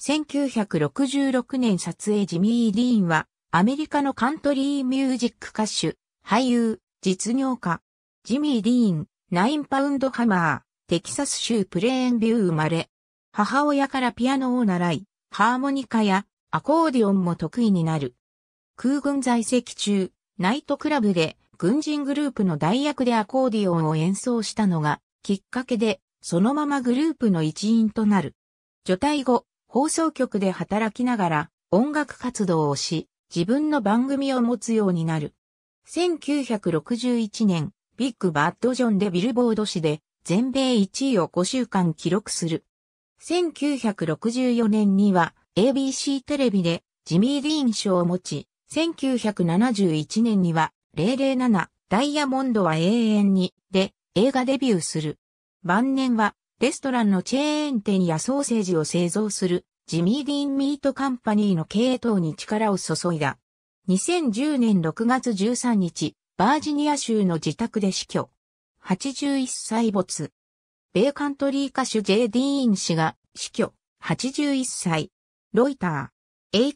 1966年撮影ジミー・ディーンは、アメリカのカントリーミュージック歌手、俳優、実業家。ジミー・ディーン、ナインパウンドハマー、テキサス州プレーンビュー生まれ。母親からピアノを習い、ハーモニカやアコーディオンも得意になる。空軍在籍中、ナイトクラブで軍人グループの代役でアコーディオンを演奏したのがきっかけで、そのままグループの一員となる。除隊後、放送局で働きながら音楽活動をし、自分の番組を持つようになる。1961年、ビッグバッドジョンでビルボード誌で全米1位を5週間記録する。1964年には ABC テレビでジミー・ディーン賞を持ち、1971年には007ダイヤモンドは永遠にで映画デビューする。晩年はレストランのチェーン店やソーセージを製造するジミー・ディーン・ミート・カンパニーの経営等に力を注いだ。2010年6月13日、バージニア州の自宅で死去。81歳没。米カントリー歌手 J. ディーン氏が死去。81歳。ロイター。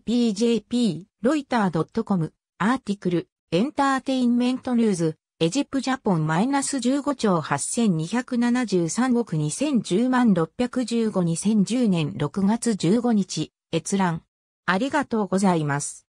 http://jp, ロイター .com、アーティクル、エンターテインメントニューズ。エジプジャポンマイナス15兆8273億2010万615 2010年6月15日、閲覧。ありがとうございます。